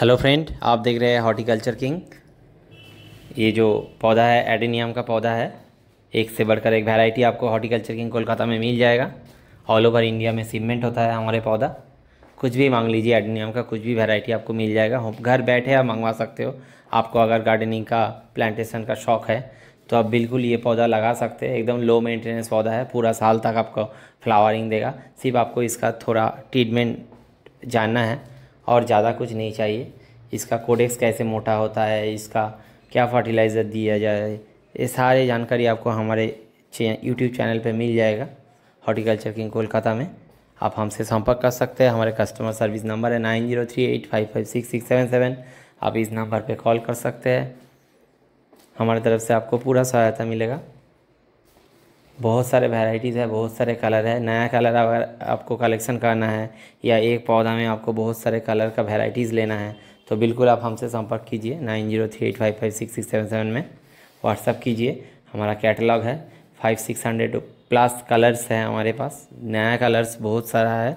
hello friend आप देख रहे हैं हॉर्टिकल्चर किंग ये जो पौधा है एडेनियम का पौधा है एक से बढ़कर एक वैरायटी आपको हॉर्टिकल्चर किंग कोलकाता में मिल जाएगा ऑल ओवर इंडिया में सीमेंट होता है हमारे पौधा कुछ भी मांग लीजिए एडेनियम का कुछ भी वैरायटी आपको मिल जाएगा घर बैठे आप मंगवा सकते हो आपको अगर गार्डनिंग का प्लांटेशन का शौक़ है तो आप बिल्कुल ये पौधा लगा सकते हैं एकदम लो मेंटेनेंस पौधा है पूरा साल तक आपको फ्लावरिंग देगा सिर्फ आपको इसका थोड़ा ट्रीटमेंट जानना है और ज़्यादा कुछ नहीं चाहिए इसका कोडेक्स कैसे मोटा होता है इसका क्या फर्टिलाइज़र दिया जाए ये सारे जानकारी आपको हमारे यूट्यूब चैनल पर मिल जाएगा हॉर्टिकल्चर किंग कोलकाता में आप हमसे संपर्क कर सकते हैं हमारे कस्टमर सर्विस नंबर है nine zero three eight five five six six seven seven आप इस नंबर पे कॉल कर सकते हैं हमारे तरफ से आपको पूरा सहायता मिलेगा बहुत सारे वेराइटीज़ है बहुत सारे कलर है नया कलर अगर आपको कलेक्शन करना है या एक पौधा में आपको बहुत सारे कलर का वेराइटीज़ लेना है तो बिल्कुल आप हमसे संपर्क कीजिए nine zero three eight five five six six seven seven में व्हाट्सअप कीजिए हमारा कैटलॉग है five six hundred plus colours है हमारे पास नया कलर्स बहुत सारा है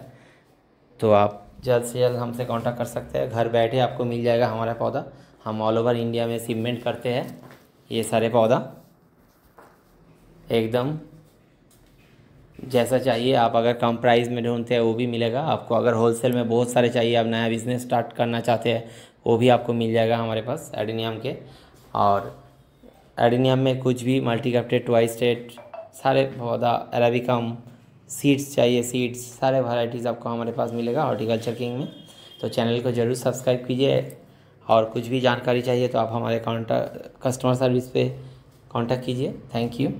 तो आप जल्द से जल्द हमसे कांटेक्ट कर सकते हैं घर बैठे आपको मिल जाएगा हमारा पौधा हम ऑल ओवर इंडिया में सीमेंट करते हैं ये सारे पौधा एकदम जैसा चाहिए आप अगर कम प्राइस में ढूंढते हैं वो भी मिलेगा आपको अगर होलसेल में बहुत सारे चाहिए आप नया बिज़नेस स्टार्ट करना चाहते हैं वो भी आपको मिल जाएगा हमारे पास एडिनियम के और एडिनियम में कुछ भी मल्टी ट्वाइस ट्वाइस्टेड सारे पौधा एराबिकम सीड्स चाहिए सीड्स सारे वैराइटीज़ आपको हमारे पास मिलेगा हॉर्टिकल्चर किंग में तो चैनल को ज़रूर सब्सक्राइब कीजिए और कुछ भी जानकारी चाहिए तो आप हमारे काउंटर कस्टमर सर्विस पे कांटेक्ट कीजिए थैंक यू